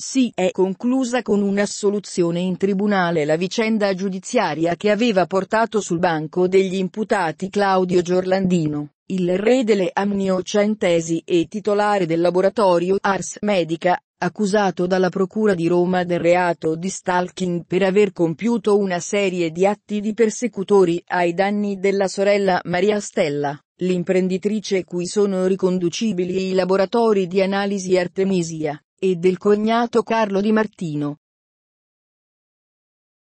si è conclusa con un'assoluzione in tribunale la vicenda giudiziaria che aveva portato sul banco degli imputati Claudio Giorlandino, il re delle amniocentesi e titolare del laboratorio Ars Medica, accusato dalla Procura di Roma del reato di stalking per aver compiuto una serie di atti di persecutori ai danni della sorella Maria Stella, l'imprenditrice cui sono riconducibili i laboratori di analisi Artemisia e del cognato Carlo Di Martino.